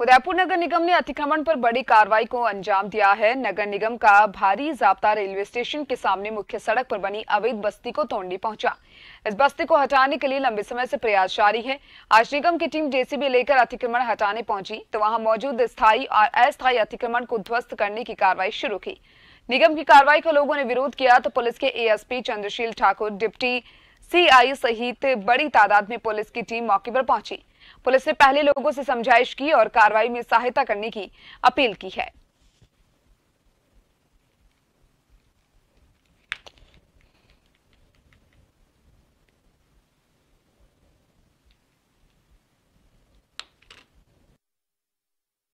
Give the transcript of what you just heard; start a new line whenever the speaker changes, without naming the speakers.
उदयपुर नगर निगम ने अतिक्रमण पर बड़ी कार्रवाई को अंजाम दिया है नगर निगम का भारी जाप्ता रेलवे स्टेशन के सामने मुख्य सड़क पर बनी अवैध बस्ती को तोड़ने पहुंचा इस बस्ती को हटाने के लिए लंबे समय से प्रयास जारी है आज निगम की टीम जेसीबी लेकर अतिक्रमण हटाने पहुंची तो वहां मौजूद स्थायी और अस्थायी अतिक्रमण को ध्वस्त करने की कार्रवाई शुरू की निगम की कार्रवाई का लोगों ने विरोध किया तो पुलिस के ASP Chandrasheel Thakur deputy CI सहित बड़ी तादाद में पुलिस की टीम मौके पर पहुंची पुलिस ने पहले लोगों से समझाइश की और कार्रवाई में सहायता करने की अपील की है